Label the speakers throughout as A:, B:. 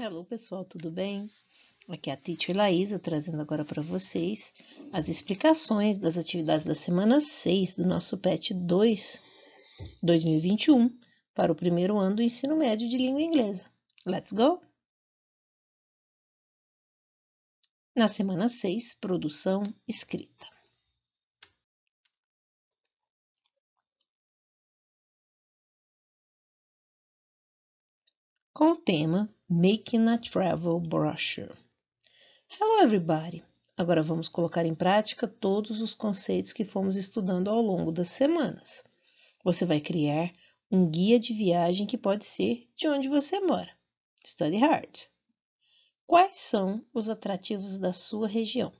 A: Hello pessoal, tudo bem? Aqui é a Teacher Laísa trazendo agora para vocês as explicações das atividades da semana 6 do nosso PET 2 2021 para o primeiro ano do ensino médio de língua inglesa. Let's go! Na semana 6, produção escrita. com o tema Making a Travel Brochure. Hello everybody! Agora vamos colocar em prática todos os conceitos que fomos estudando ao longo das semanas. Você vai criar um guia de viagem que pode ser de onde você mora. Study hard! Quais são os atrativos da sua região?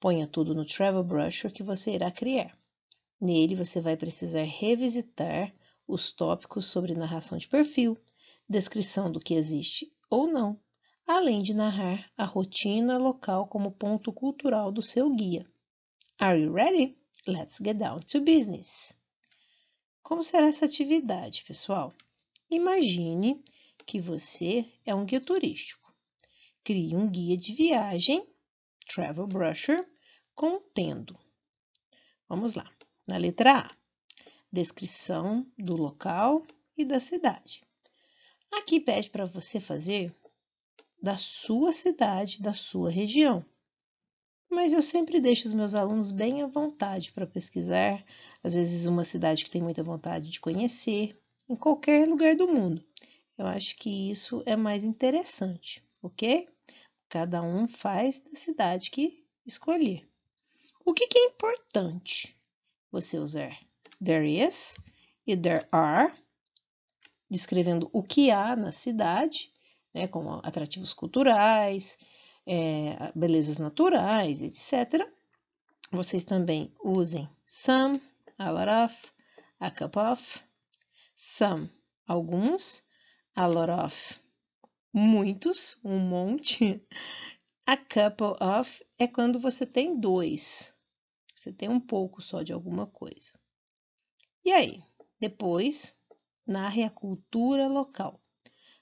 A: Ponha tudo no Travel Brochure que você irá criar. Nele você vai precisar revisitar os tópicos sobre narração de perfil, descrição do que existe ou não, além de narrar a rotina local como ponto cultural do seu guia. Are you ready? Let's get down to business. Como será essa atividade, pessoal? Imagine que você é um guia turístico. Crie um guia de viagem, Travel Brusher, contendo. Vamos lá. Na letra A, descrição do local e da cidade. Aqui pede para você fazer da sua cidade, da sua região. Mas eu sempre deixo os meus alunos bem à vontade para pesquisar, às vezes uma cidade que tem muita vontade de conhecer, em qualquer lugar do mundo. Eu acho que isso é mais interessante, ok? Cada um faz da cidade que escolher. O que, que é importante você usar? There is e there are descrevendo o que há na cidade, né, como atrativos culturais, é, belezas naturais, etc. Vocês também usem some, a lot of, a cup of, some, alguns, a lot of, muitos, um monte. A couple of é quando você tem dois, você tem um pouco só de alguma coisa. E aí, depois narre a cultura local.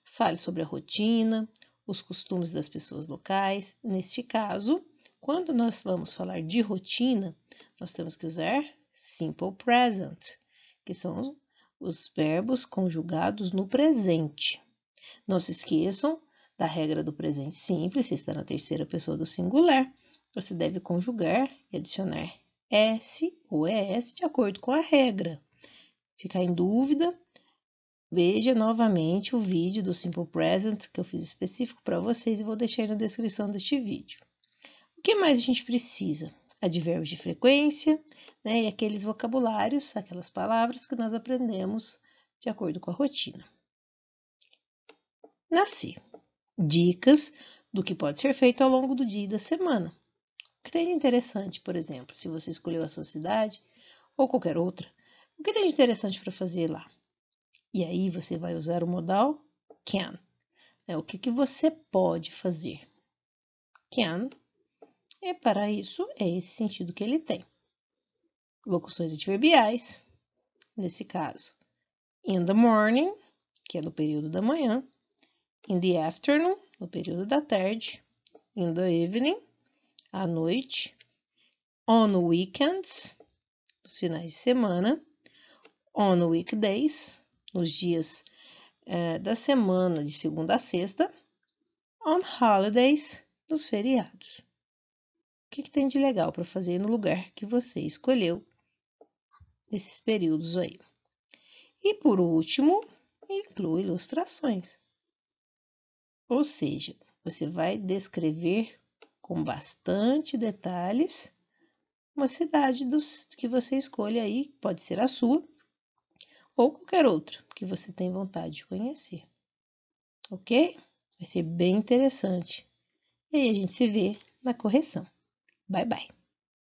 A: Fale sobre a rotina, os costumes das pessoas locais. Neste caso, quando nós vamos falar de rotina, nós temos que usar simple present, que são os verbos conjugados no presente. Não se esqueçam da regra do presente simples, se está na terceira pessoa do singular. Você deve conjugar e adicionar S ou ES de acordo com a regra. Ficar em dúvida, Veja novamente o vídeo do Simple Present que eu fiz específico para vocês e vou deixar aí na descrição deste vídeo. O que mais a gente precisa? Advérbios de frequência né, e aqueles vocabulários, aquelas palavras que nós aprendemos de acordo com a rotina. Nasci. Dicas do que pode ser feito ao longo do dia e da semana. O que tem de interessante, por exemplo, se você escolheu a sua cidade ou qualquer outra, o que tem de interessante para fazer lá? E aí você vai usar o modal can. É o que, que você pode fazer. Can é para isso, é esse sentido que ele tem. Locuções adverbiais, nesse caso, in the morning, que é no período da manhã, in the afternoon, no período da tarde, in the evening, à noite, on weekends, nos finais de semana, on weekdays, nos dias eh, da semana de segunda a sexta, on holidays, nos feriados. O que, que tem de legal para fazer no lugar que você escolheu nesses períodos aí? E por último, inclui ilustrações. Ou seja, você vai descrever com bastante detalhes uma cidade dos, que você escolha aí, pode ser a sua, ou qualquer outro que você tem vontade de conhecer. Ok? Vai ser bem interessante. E aí a gente se vê na correção. Bye, bye.